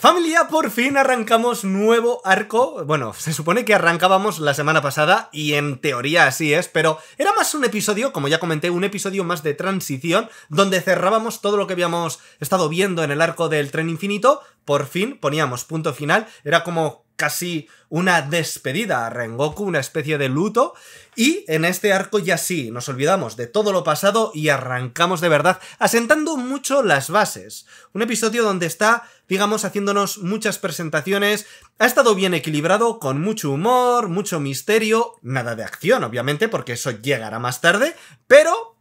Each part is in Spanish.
Familia, por fin arrancamos nuevo arco. Bueno, se supone que arrancábamos la semana pasada y en teoría así es, pero era más un episodio, como ya comenté, un episodio más de transición, donde cerrábamos todo lo que habíamos estado viendo en el arco del tren infinito, por fin poníamos punto final, era como casi una despedida a Rengoku, una especie de luto, y en este arco ya sí, nos olvidamos de todo lo pasado y arrancamos de verdad, asentando mucho las bases. Un episodio donde está, digamos, haciéndonos muchas presentaciones, ha estado bien equilibrado, con mucho humor, mucho misterio, nada de acción, obviamente, porque eso llegará más tarde, pero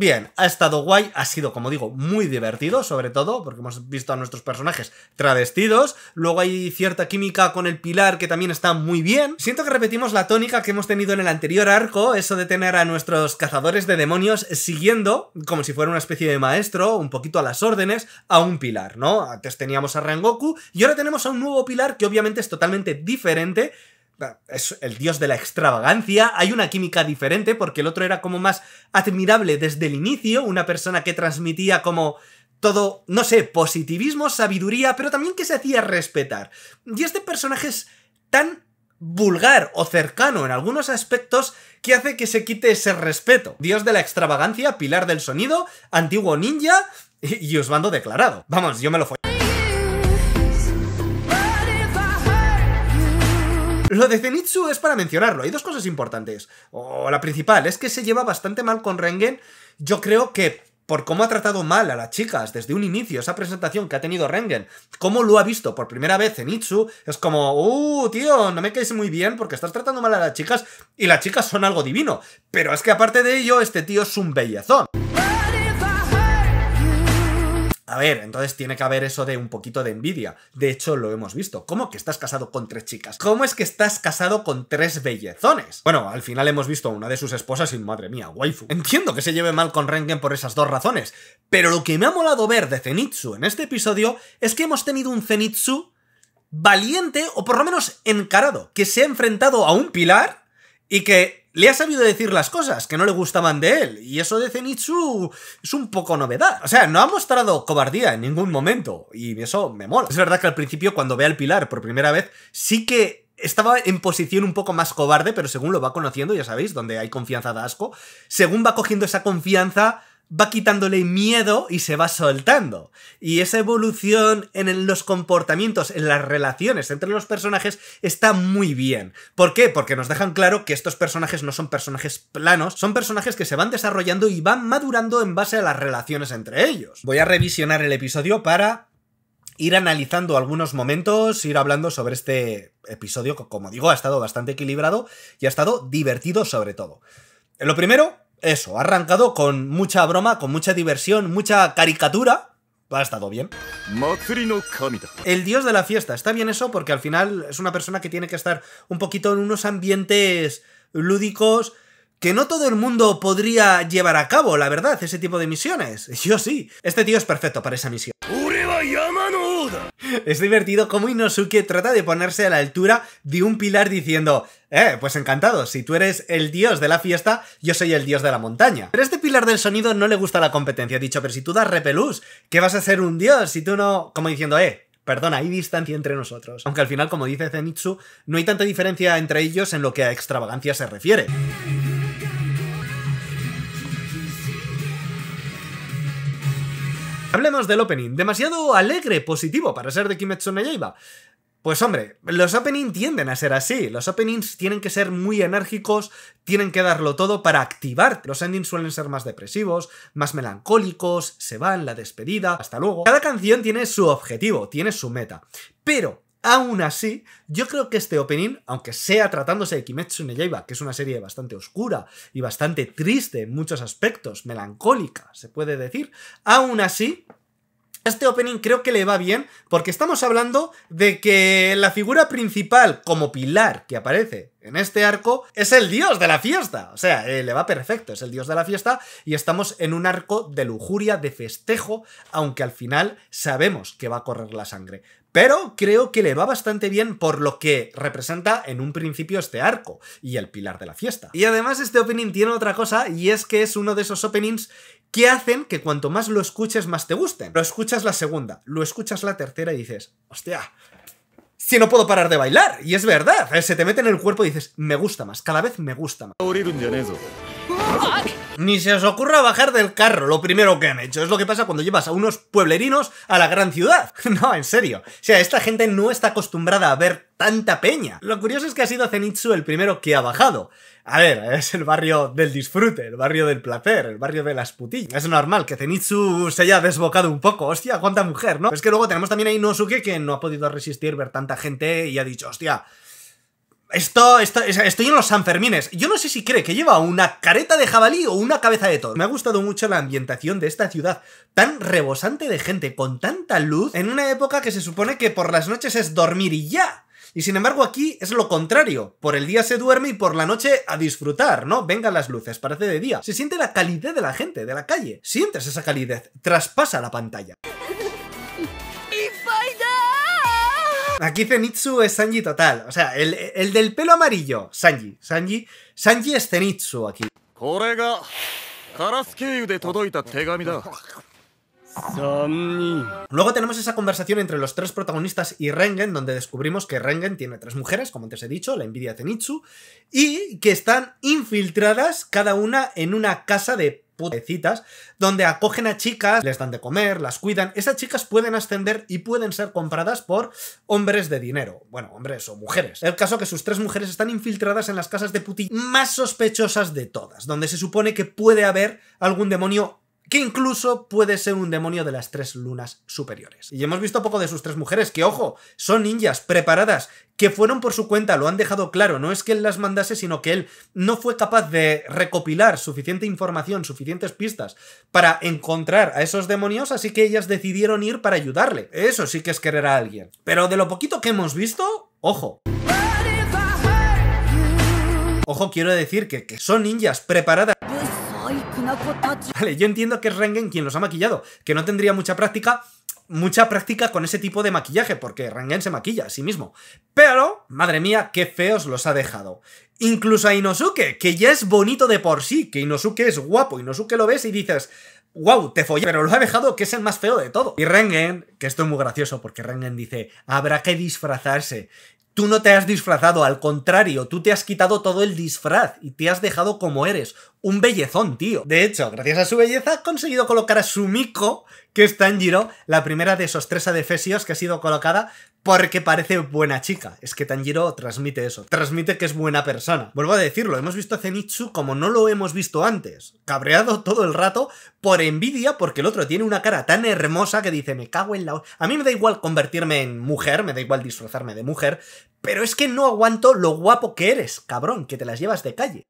Bien, ha estado guay, ha sido, como digo, muy divertido, sobre todo, porque hemos visto a nuestros personajes travestidos. Luego hay cierta química con el pilar que también está muy bien. Siento que repetimos la tónica que hemos tenido en el anterior arco, eso de tener a nuestros cazadores de demonios siguiendo, como si fuera una especie de maestro, un poquito a las órdenes, a un pilar, ¿no? Antes teníamos a Rengoku y ahora tenemos a un nuevo pilar que obviamente es totalmente diferente, es el dios de la extravagancia, hay una química diferente porque el otro era como más admirable desde el inicio, una persona que transmitía como todo, no sé, positivismo, sabiduría, pero también que se hacía respetar. Y este personaje es tan vulgar o cercano en algunos aspectos que hace que se quite ese respeto. Dios de la extravagancia, pilar del sonido, antiguo ninja y, Osbando declarado. Vamos, yo me lo fui. Lo de Zenitsu es para mencionarlo. Hay dos cosas importantes. O la principal es que se lleva bastante mal con Rengen. Yo creo que por cómo ha tratado mal a las chicas desde un inicio, esa presentación que ha tenido Rengen, cómo lo ha visto por primera vez Zenitsu, es como, uh, tío, no me caes muy bien porque estás tratando mal a las chicas y las chicas son algo divino. Pero es que aparte de ello, este tío es un bellezón. A ver, entonces tiene que haber eso de un poquito de envidia. De hecho, lo hemos visto. ¿Cómo que estás casado con tres chicas? ¿Cómo es que estás casado con tres bellezones? Bueno, al final hemos visto a una de sus esposas y madre mía, waifu. Entiendo que se lleve mal con Rengen por esas dos razones, pero lo que me ha molado ver de Zenitsu en este episodio es que hemos tenido un Zenitsu valiente o por lo menos encarado, que se ha enfrentado a un pilar y que le ha sabido decir las cosas que no le gustaban de él, y eso de Zenitsu es un poco novedad. O sea, no ha mostrado cobardía en ningún momento, y eso me mola. Es verdad que al principio, cuando ve al pilar por primera vez, sí que estaba en posición un poco más cobarde, pero según lo va conociendo, ya sabéis, donde hay confianza da asco, según va cogiendo esa confianza, va quitándole miedo y se va soltando. Y esa evolución en los comportamientos, en las relaciones entre los personajes, está muy bien. ¿Por qué? Porque nos dejan claro que estos personajes no son personajes planos, son personajes que se van desarrollando y van madurando en base a las relaciones entre ellos. Voy a revisionar el episodio para ir analizando algunos momentos, ir hablando sobre este episodio que, como digo, ha estado bastante equilibrado y ha estado divertido sobre todo. Lo primero, eso, ha arrancado con mucha broma, con mucha diversión, mucha caricatura. Ha estado bien. El dios de la fiesta. Está bien eso porque al final es una persona que tiene que estar un poquito en unos ambientes lúdicos que no todo el mundo podría llevar a cabo, la verdad, ese tipo de misiones. Yo sí. Este tío es perfecto para esa misión. Es divertido cómo Inosuke trata de ponerse a la altura de un pilar diciendo, eh, pues encantado, si tú eres el dios de la fiesta, yo soy el dios de la montaña. Pero este pilar del sonido no le gusta la competencia, dicho, pero si tú das repelús, ¿qué vas a ser un dios si tú no... como diciendo, eh, Perdona, hay distancia entre nosotros. Aunque al final, como dice Zenitsu, no hay tanta diferencia entre ellos en lo que a extravagancia se refiere. Hablemos del opening. Demasiado alegre, positivo para ser de Kimetsu no Yaiba. Pues hombre, los openings tienden a ser así. Los openings tienen que ser muy enérgicos, tienen que darlo todo para activarte. Los endings suelen ser más depresivos, más melancólicos, se van, la despedida, hasta luego. Cada canción tiene su objetivo, tiene su meta. Pero Aún así, yo creo que este opening, aunque sea tratándose de Kimetsu no Yaiba, que es una serie bastante oscura y bastante triste en muchos aspectos, melancólica, se puede decir, aún así, este opening creo que le va bien porque estamos hablando de que la figura principal como pilar que aparece en este arco es el dios de la fiesta. O sea, eh, le va perfecto, es el dios de la fiesta y estamos en un arco de lujuria, de festejo, aunque al final sabemos que va a correr la sangre. Pero creo que le va bastante bien por lo que representa en un principio este arco y el pilar de la fiesta. Y además este opening tiene otra cosa y es que es uno de esos openings que hacen que cuanto más lo escuches más te gusten. Lo escuchas la segunda, lo escuchas la tercera y dices, hostia, si no puedo parar de bailar. Y es verdad, eh, se te mete en el cuerpo y dices, me gusta más, cada vez me gusta más. Ni se os ocurra bajar del carro, lo primero que han hecho. Es lo que pasa cuando llevas a unos pueblerinos a la gran ciudad. No, en serio. O sea, esta gente no está acostumbrada a ver tanta peña. Lo curioso es que ha sido Zenitsu el primero que ha bajado. A ver, es el barrio del disfrute, el barrio del placer, el barrio de las putillas. Es normal que Zenitsu se haya desbocado un poco. Hostia, cuánta mujer, ¿no? es que luego tenemos también a Inosuke que no ha podido resistir ver tanta gente y ha dicho, hostia, esto, esto, estoy en los Sanfermines. Yo no sé si cree que lleva una careta de jabalí o una cabeza de toro. Me ha gustado mucho la ambientación de esta ciudad, tan rebosante de gente, con tanta luz, en una época que se supone que por las noches es dormir y ya. Y sin embargo aquí es lo contrario. Por el día se duerme y por la noche a disfrutar, ¿no? Vengan las luces, parece de día. Se siente la calidez de la gente, de la calle. Sientes esa calidez, traspasa la pantalla. Aquí Zenitsu es Sanji total. O sea, el, del pelo amarillo, Sanji. Sanji, Sanji es Zenitsu aquí. Luego tenemos esa conversación entre los tres protagonistas y Rengen, donde descubrimos que Rengen tiene tres mujeres, como antes he dicho, la envidia de Zenitsu, y que están infiltradas cada una en una casa de putecitas, donde acogen a chicas, les dan de comer, las cuidan. Esas chicas pueden ascender y pueden ser compradas por hombres de dinero. Bueno, hombres o mujeres. El caso que sus tres mujeres están infiltradas en las casas de puti más sospechosas de todas, donde se supone que puede haber algún demonio que incluso puede ser un demonio de las tres lunas superiores. Y hemos visto poco de sus tres mujeres, que ojo, son ninjas preparadas, que fueron por su cuenta, lo han dejado claro, no es que él las mandase, sino que él no fue capaz de recopilar suficiente información, suficientes pistas para encontrar a esos demonios, así que ellas decidieron ir para ayudarle. Eso sí que es querer a alguien. Pero de lo poquito que hemos visto, ojo. Ojo, quiero decir que, que son ninjas preparadas. Vale, yo entiendo que es Rengen quien los ha maquillado, que no tendría mucha práctica, mucha práctica con ese tipo de maquillaje, porque Rengen se maquilla a sí mismo. Pero, madre mía, qué feos los ha dejado. Incluso a Inosuke, que ya es bonito de por sí, que Inosuke es guapo, Inosuke lo ves y dices, wow, te follé, pero lo ha dejado que es el más feo de todo. Y Rengen, que esto es muy gracioso porque Rengen dice, habrá que disfrazarse. Tú no te has disfrazado, al contrario, tú te has quitado todo el disfraz y te has dejado como eres. Un bellezón, tío. De hecho, gracias a su belleza ha conseguido colocar a Sumiko, que está en Giro, la primera de esos tres adefesios que ha sido colocada porque parece buena chica. Es que Tanjiro transmite eso, transmite que es buena persona. Vuelvo a decirlo, hemos visto a Zenitsu como no lo hemos visto antes, cabreado todo el rato por envidia porque el otro tiene una cara tan hermosa que dice, me cago en la... A mí me da igual convertirme en mujer, me da igual disfrazarme de mujer, pero es que no aguanto lo guapo que eres, cabrón, que te las llevas de calle.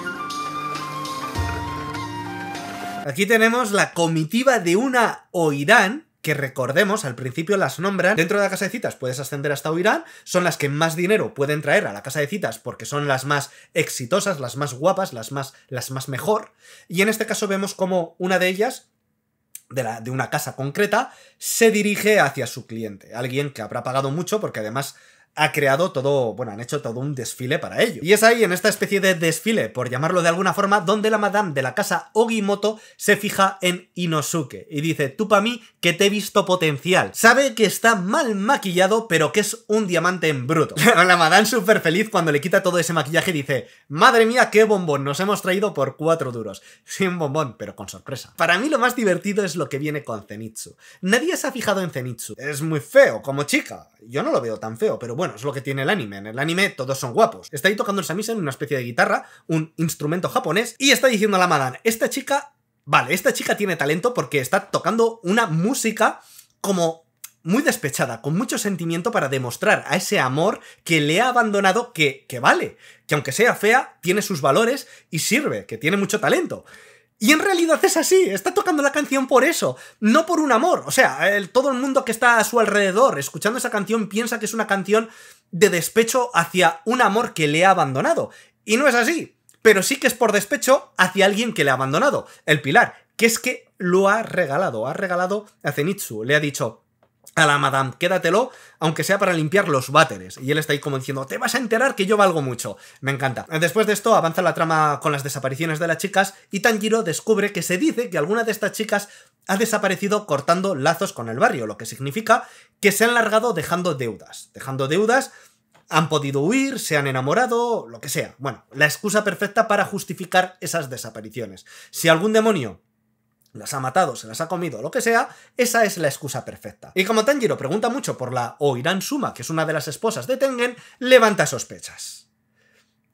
Aquí tenemos la comitiva de una Oirán, que recordemos, al principio las nombran, dentro de la casa de citas puedes ascender hasta Oirán, son las que más dinero pueden traer a la casa de citas porque son las más exitosas, las más guapas, las más, las más mejor, y en este caso vemos como una de ellas, de, la, de una casa concreta, se dirige hacia su cliente, alguien que habrá pagado mucho porque además ha creado todo, bueno, han hecho todo un desfile para ello. Y es ahí, en esta especie de desfile, por llamarlo de alguna forma, donde la madame de la casa Ogimoto se fija en Inosuke y dice, tú para mí que te he visto potencial. Sabe que está mal maquillado, pero que es un diamante en bruto. la madame súper feliz cuando le quita todo ese maquillaje y dice, madre mía, qué bombón, nos hemos traído por cuatro duros. Sí, un bombón, pero con sorpresa. Para mí lo más divertido es lo que viene con Zenitsu. Nadie se ha fijado en Zenitsu. Es muy feo, como chica. Yo no lo veo tan feo, pero bueno, es lo que tiene el anime. En el anime todos son guapos. Está ahí tocando el samisen, una especie de guitarra, un instrumento japonés, y está diciendo a la madan esta chica, vale, esta chica tiene talento porque está tocando una música como muy despechada, con mucho sentimiento para demostrar a ese amor que le ha abandonado que, que vale, que aunque sea fea, tiene sus valores y sirve, que tiene mucho talento. Y en realidad es así, está tocando la canción por eso, no por un amor. O sea, todo el mundo que está a su alrededor escuchando esa canción piensa que es una canción de despecho hacia un amor que le ha abandonado. Y no es así, pero sí que es por despecho hacia alguien que le ha abandonado, el pilar, que es que lo ha regalado, ha regalado a Zenitsu, le ha dicho, a la madame, quédatelo, aunque sea para limpiar los váteres. Y él está ahí como diciendo, te vas a enterar que yo valgo mucho. Me encanta. Después de esto avanza la trama con las desapariciones de las chicas y Tanjiro descubre que se dice que alguna de estas chicas ha desaparecido cortando lazos con el barrio, lo que significa que se han largado dejando deudas. Dejando deudas han podido huir, se han enamorado, lo que sea. Bueno, la excusa perfecta para justificar esas desapariciones. Si algún demonio las ha matado, se las ha comido, lo que sea, esa es la excusa perfecta. Y como Tanjiro pregunta mucho por la Oiran Suma, que es una de las esposas de Tengen, levanta sospechas.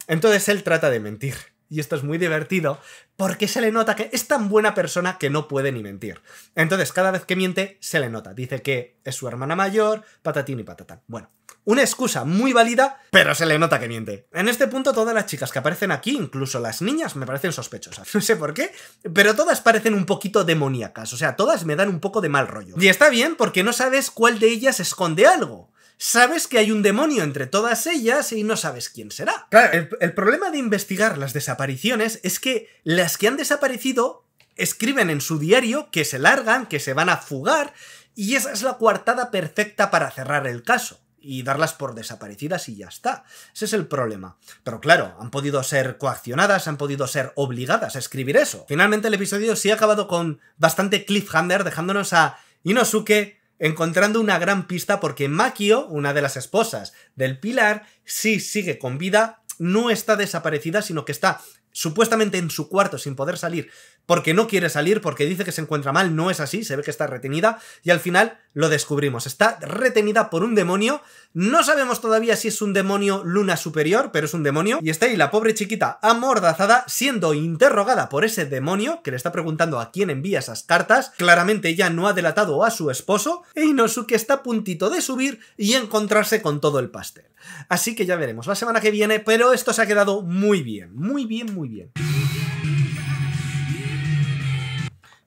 Entonces él trata de mentir y esto es muy divertido, porque se le nota que es tan buena persona que no puede ni mentir. Entonces, cada vez que miente, se le nota. Dice que es su hermana mayor, patatín y patatán. Bueno, una excusa muy válida, pero se le nota que miente. En este punto todas las chicas que aparecen aquí, incluso las niñas, me parecen sospechosas. No sé por qué, pero todas parecen un poquito demoníacas, o sea, todas me dan un poco de mal rollo. Y está bien porque no sabes cuál de ellas esconde algo sabes que hay un demonio entre todas ellas y no sabes quién será. Claro, el, problema de investigar las desapariciones es que las que han desaparecido escriben en su diario que se largan, que se van a fugar, y esa es la coartada perfecta para cerrar el caso y darlas por desaparecidas y ya está. Ese es el problema. Pero claro, han podido ser coaccionadas, han podido ser obligadas a escribir eso. Finalmente el episodio sí ha acabado con bastante cliffhanger dejándonos a Inosuke encontrando una gran pista porque Makio, una de las esposas del Pilar, sí sigue con vida, no está desaparecida, sino que está supuestamente en su cuarto sin poder salir, porque no quiere salir, porque dice que se encuentra mal, no es así, se ve que está retenida, y al final lo descubrimos. Está retenida por un demonio. No sabemos todavía si es un demonio luna superior, pero es un demonio. Y está ahí la pobre chiquita amordazada, siendo interrogada por ese demonio que le está preguntando a quién envía esas cartas. Claramente ella no ha delatado a su esposo. E Inosuke está a puntito de subir y encontrarse con todo el pastel. Así que ya veremos la semana que viene, pero esto se ha quedado muy bien, muy bien, muy bien.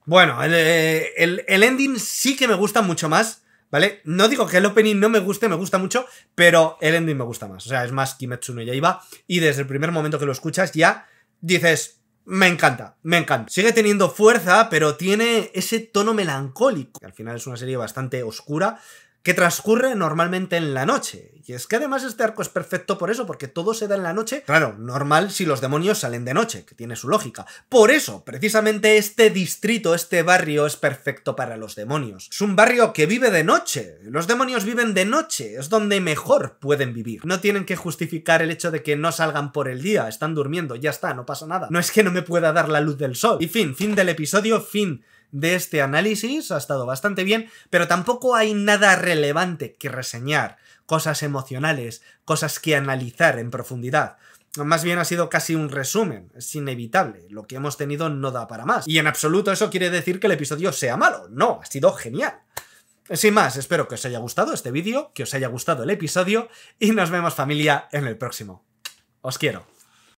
Bueno, eh, el, ending sí que me gusta mucho más, ¿vale? No digo que el opening no me guste, me gusta mucho, pero el ending me gusta más. O sea, es más Kimetsu no Yaiba y desde el primer momento que lo escuchas ya dices, me encanta, me encanta. Sigue teniendo fuerza, pero tiene ese tono melancólico. Al final es una serie bastante oscura, que transcurre normalmente en la noche. Y es que además este arco es perfecto por eso, porque todo se da en la noche. Claro, normal si los demonios salen de noche, que tiene su lógica. Por eso, precisamente este distrito, este barrio es perfecto para los demonios. Es un barrio que vive de noche. Los demonios viven de noche, es donde mejor pueden vivir. No tienen que justificar el hecho de que no salgan por el día, están durmiendo, ya está, no pasa nada. No es que no me pueda dar la luz del sol. Y fin, fin del episodio, fin de este análisis, ha estado bastante bien, pero tampoco hay nada relevante que reseñar, cosas emocionales, cosas que analizar en profundidad. Más bien ha sido casi un resumen, es inevitable, lo que hemos tenido no da para más. Y en absoluto eso quiere decir que el episodio sea malo, no, ha sido genial. Sin más, espero que os haya gustado este vídeo, que os haya gustado el episodio y nos vemos familia en el próximo. Os quiero.